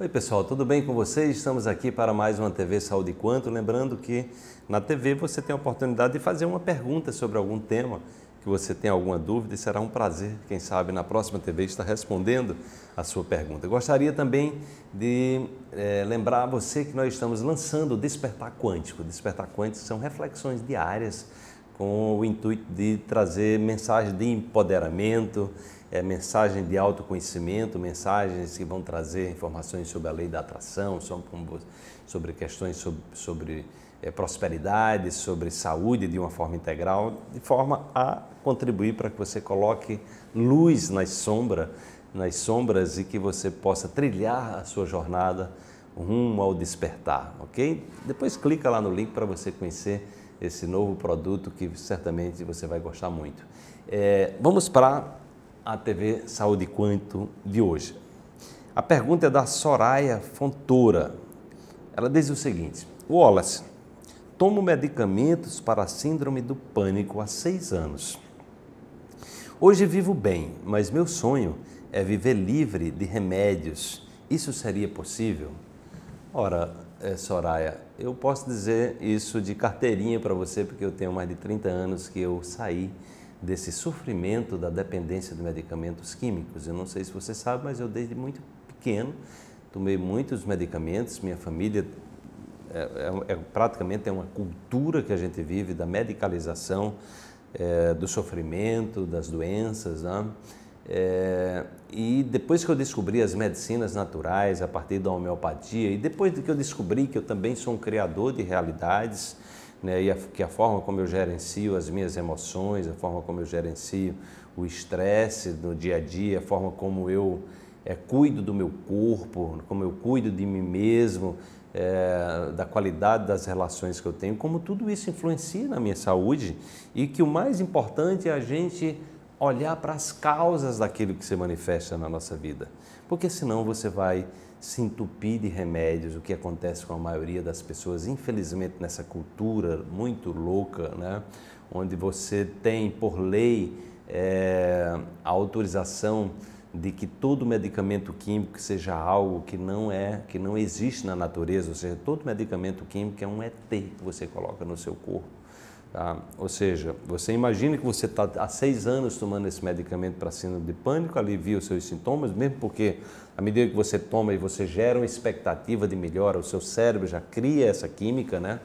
Oi pessoal, tudo bem com vocês? Estamos aqui para mais uma TV Saúde Quanto. Lembrando que na TV você tem a oportunidade de fazer uma pergunta sobre algum tema que você tem alguma dúvida e será um prazer, quem sabe, na próxima TV estar respondendo a sua pergunta. gostaria também de é, lembrar a você que nós estamos lançando o Despertar Quântico. Despertar Quântico são reflexões diárias com o intuito de trazer mensagens de empoderamento, é, mensagem de autoconhecimento, mensagens que vão trazer informações sobre a lei da atração, sobre, questões sobre, sobre é, prosperidade, sobre saúde de uma forma integral, de forma a contribuir para que você coloque luz nas, sombras, nas sombras e que você possa trilhar a sua jornada rumo ao despertar, ok? Depois clica lá no link para você conhecer esse novo produto que certamente você vai gostar muito. É, vamos para a TV Saúde Quanto de hoje. A pergunta é da Soraya Fontoura. Ela diz o seguinte: Wallace, tomo medicamentos para a síndrome do pânico há seis anos. Hoje vivo bem, mas meu sonho é viver livre de remédios. Isso seria possível? Ora, eh, Soraya, eu posso dizer isso de carteirinha para você, porque eu tenho mais de 30 anos que eu saí desse sofrimento da dependência de medicamentos químicos. Eu não sei se você sabe, mas eu desde muito pequeno tomei muitos medicamentos, minha família é, é, é praticamente é uma cultura que a gente vive da medicalização é, do sofrimento, das doenças, né? É, e depois que eu descobri as medicinas naturais a partir da homeopatia, e depois que eu descobri que eu também sou um criador de realidades, né? e a, que a forma como eu gerencio as minhas emoções, a forma como eu gerencio o estresse no dia a dia, a forma como eu é, cuido do meu corpo, como eu cuido de mim mesmo, é, da qualidade das relações que eu tenho, como tudo isso influencia na minha saúde e que o mais importante é a gente olhar para as causas daquilo que se manifesta na nossa vida, porque senão você vai se entupir de remédios, o que acontece com a maioria das pessoas, infelizmente nessa cultura muito louca, né? onde você tem por lei é, a autorização de que todo medicamento químico seja algo que não é, que não existe na natureza, ou seja, todo medicamento químico é um ET que você coloca no seu corpo Tá? Ou seja, você imagina que você está há seis anos tomando esse medicamento para síndrome de pânico, alivia os seus sintomas, mesmo porque à medida que você toma e você gera uma expectativa de melhora, o seu cérebro já cria essa química, né?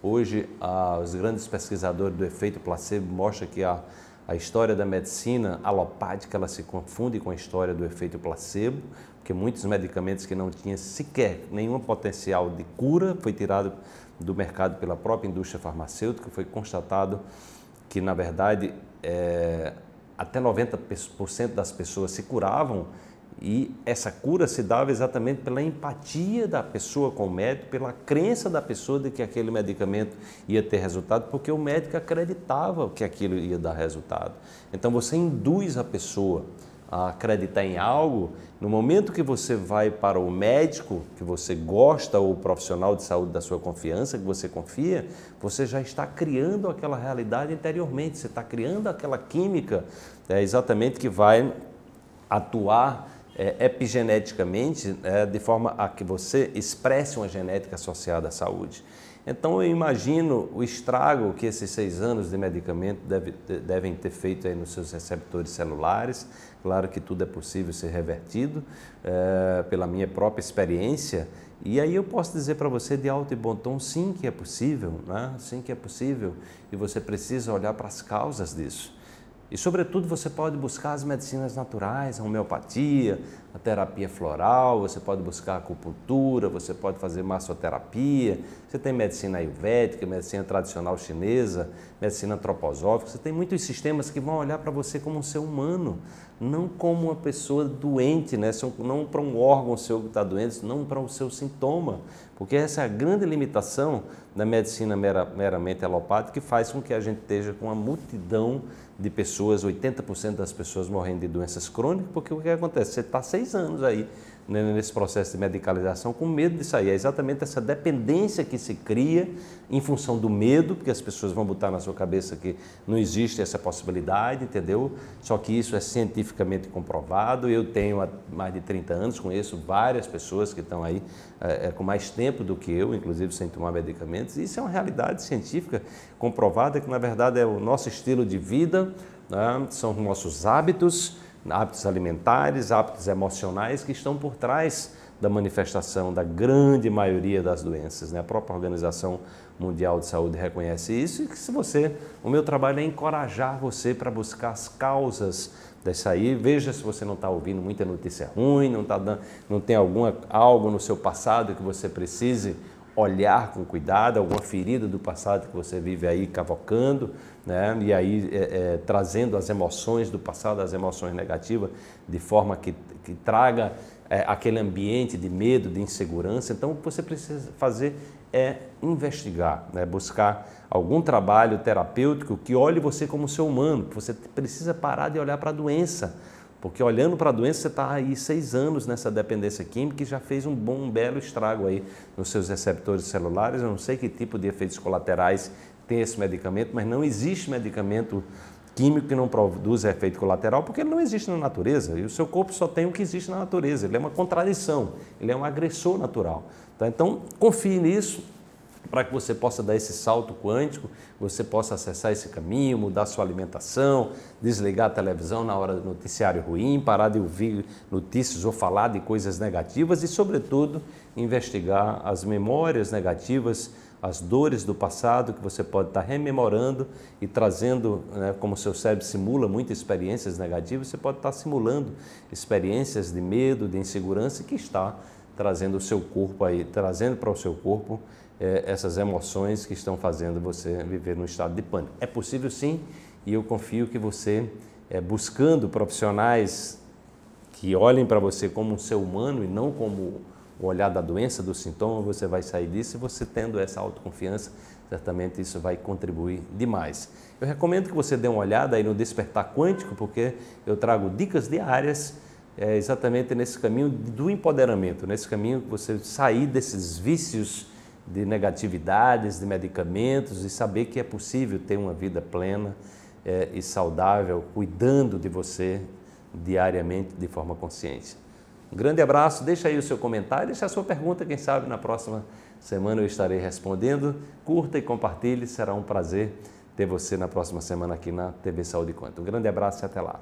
Hoje, ah, os grandes pesquisadores do efeito placebo mostram que a, a história da medicina alopática ela se confunde com a história do efeito placebo, porque muitos medicamentos que não tinham sequer nenhum potencial de cura foi tirado do mercado pela própria indústria farmacêutica, foi constatado que, na verdade, é, até 90% das pessoas se curavam e essa cura se dava exatamente pela empatia da pessoa com o médico, pela crença da pessoa de que aquele medicamento ia ter resultado, porque o médico acreditava que aquilo ia dar resultado. Então você induz a pessoa a acreditar em algo, no momento que você vai para o médico que você gosta ou o profissional de saúde da sua confiança, que você confia, você já está criando aquela realidade interiormente, você está criando aquela química é, exatamente que vai atuar é, epigeneticamente é, de forma a que você expresse uma genética associada à saúde. Então eu imagino o estrago que esses seis anos de medicamento deve, devem ter feito aí nos seus receptores celulares. Claro que tudo é possível ser revertido é, pela minha própria experiência. E aí eu posso dizer para você de alto e bom tom, sim que é possível, né? sim que é possível. E você precisa olhar para as causas disso. E, sobretudo, você pode buscar as medicinas naturais, a homeopatia, a terapia floral, você pode buscar acupuntura, você pode fazer massoterapia, você tem medicina ayurvédica, medicina tradicional chinesa, medicina antroposófica, você tem muitos sistemas que vão olhar para você como um ser humano, não como uma pessoa doente, né? não para um órgão seu que está doente, não para o seu sintoma, porque essa é a grande limitação da medicina meramente alopática que faz com que a gente esteja com uma multidão de pessoas, 80% das pessoas morrendo de doenças crônicas, porque o que acontece? Você está seis anos aí né, nesse processo de medicalização com medo de sair. É exatamente essa dependência que se cria em função do medo, porque as pessoas vão botar na sua cabeça que não existe essa possibilidade, entendeu? Só que isso é cientificamente comprovado. Eu tenho há mais de 30 anos, conheço várias pessoas que estão aí é, com mais tempo do que eu, inclusive sem tomar medicamentos. Isso é uma realidade científica comprovada que, na verdade, é o nosso estilo de vida, né? são os nossos hábitos hábitos alimentares, hábitos emocionais que estão por trás da manifestação da grande maioria das doenças. Né? A própria Organização Mundial de Saúde reconhece isso e que se você, o meu trabalho é encorajar você para buscar as causas dessa aí. Veja se você não está ouvindo muita notícia ruim, não, tá dando, não tem alguma, algo no seu passado que você precise olhar com cuidado alguma ferida do passado que você vive aí cavocando, né? E aí é, é, trazendo as emoções do passado, as emoções negativas, de forma que, que traga é, aquele ambiente de medo, de insegurança. Então, o que você precisa fazer é investigar, né? buscar algum trabalho terapêutico que olhe você como ser humano. Você precisa parar de olhar para a doença porque olhando para a doença, você está aí seis anos nessa dependência química e já fez um bom, um belo estrago aí nos seus receptores celulares. Eu não sei que tipo de efeitos colaterais tem esse medicamento, mas não existe medicamento químico que não produza efeito colateral, porque ele não existe na natureza. E o seu corpo só tem o que existe na natureza. Ele é uma contradição, ele é um agressor natural. Tá? Então, confie nisso, para que você possa dar esse salto quântico, você possa acessar esse caminho, mudar sua alimentação, desligar a televisão na hora do noticiário ruim, parar de ouvir notícias ou falar de coisas negativas e, sobretudo, investigar as memórias negativas, as dores do passado que você pode estar rememorando e trazendo, né, como seu cérebro simula muitas experiências negativas, você pode estar simulando experiências de medo, de insegurança que está trazendo o seu corpo aí, trazendo para o seu corpo é, essas emoções que estão fazendo você viver num estado de pânico. É possível sim, e eu confio que você, é, buscando profissionais que olhem para você como um ser humano e não como o olhar da doença, do sintoma, você vai sair disso e você tendo essa autoconfiança, certamente isso vai contribuir demais. Eu recomendo que você dê uma olhada aí no Despertar Quântico, porque eu trago dicas diárias é, exatamente nesse caminho do empoderamento, nesse caminho que você sair desses vícios de negatividades, de medicamentos e saber que é possível ter uma vida plena é, e saudável, cuidando de você diariamente de forma consciente. Um grande abraço, deixa aí o seu comentário, deixa a sua pergunta, quem sabe na próxima semana eu estarei respondendo. Curta e compartilhe, será um prazer ter você na próxima semana aqui na TV Saúde Quanto. Um grande abraço e até lá.